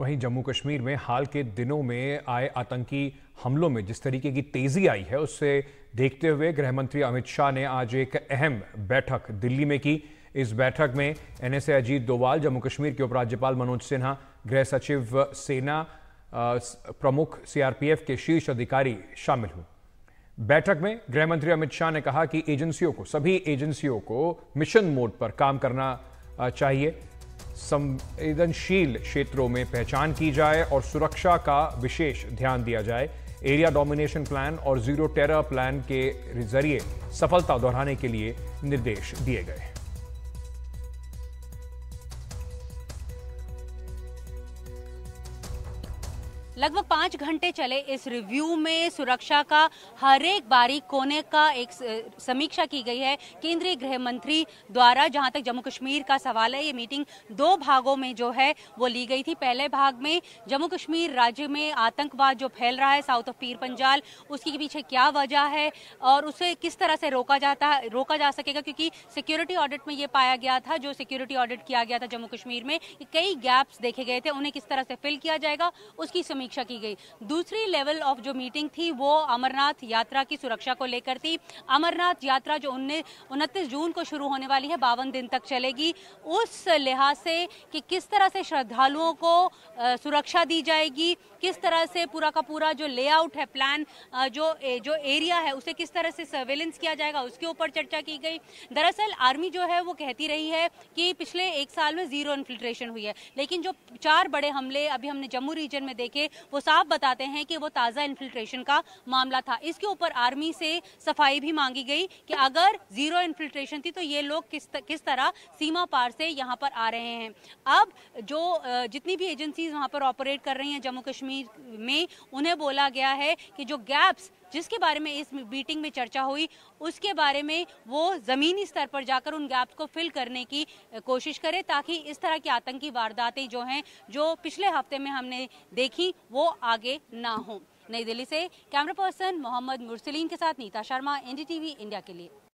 वहीं जम्मू कश्मीर में हाल के दिनों में आए आतंकी हमलों में जिस तरीके की तेजी आई है उससे देखते हुए गृह मंत्री अमित शाह ने आज एक अहम बैठक दिल्ली में की इस बैठक में एनएसए अजीत डोवाल जम्मू कश्मीर के उपराज्यपाल मनोज सिन्हा गृह सचिव सेना प्रमुख सीआरपीएफ के शीर्ष अधिकारी शामिल हुए बैठक में गृह मंत्री अमित शाह ने कहा कि एजेंसियों को सभी एजेंसियों को मिशन मोड पर काम करना चाहिए संवेदनशील क्षेत्रों में पहचान की जाए और सुरक्षा का विशेष ध्यान दिया जाए एरिया डोमिनेशन प्लान और जीरो टेरर प्लान के जरिए सफलता दोहराने के लिए निर्देश दिए गए हैं लगभग पाँच घंटे चले इस रिव्यू में सुरक्षा का हर एक बारीक कोने का एक समीक्षा की गई है केंद्रीय गृह मंत्री द्वारा जहां तक जम्मू कश्मीर का सवाल है ये मीटिंग दो भागों में जो है वो ली गई थी पहले भाग में जम्मू कश्मीर राज्य में आतंकवाद जो फैल रहा है साउथ ऑफ पीर पंजाल उसके पीछे क्या वजह है और उसे किस तरह से रोका जाता है रोका जा सकेगा क्योंकि सिक्योरिटी ऑडिट में ये पाया गया था जो सिक्योरिटी ऑडिट किया गया था जम्मू कश्मीर में कई गैप्स देखे गए थे उन्हें किस तरह से फिल किया जाएगा उसकी समीक्षा की गई दूसरी लेवल ऑफ जो मीटिंग थी वो अमरनाथ यात्रा की सुरक्षा को लेकर थी अमरनाथ यात्रा जो उनतीस जून को शुरू होने वाली है बावन दिन तक चलेगी उस लिहाज से कि किस तरह से श्रद्धालुओं को सुरक्षा दी जाएगी किस तरह से पूरा का पूरा जो लेआउट है प्लान जो जो एरिया है उसे किस तरह से सर्वेलेंस किया जाएगा उसके ऊपर चर्चा की गई दरअसल आर्मी जो है वो कहती रही है कि पिछले एक साल में जीरो इन्फिल्ट्रेशन हुई है लेकिन जो चार बड़े हमले अभी हमने जम्मू रीजन में देखे वो साफ बताते हैं कि वो ताज़ा इन्फिल्ट्रेशन का मामला था इसके ऊपर आर्मी से सफाई भी मांगी गई कि अगर जीरो इन्फिल्ट्रेशन थी तो ये लोग किस त, किस तरह सीमा पार से यहाँ पर आ रहे हैं अब जो जितनी भी एजेंसीज वहाँ पर ऑपरेट कर रही हैं जम्मू कश्मीर में उन्हें बोला गया है कि जो गैप्स जिसके बारे में इस मीटिंग में चर्चा हुई उसके बारे में वो ज़मीनी स्तर पर जाकर उन गैप्स को फिल करने की कोशिश करें ताकि इस तरह की आतंकी वारदातें जो हैं जो पिछले हफ्ते में हमने देखी वो आगे ना हों नई दिल्ली से कैमरा पर्सन मोहम्मद मुरसलीन के साथ नीता शर्मा एनडीटीवी इंडिया के लिए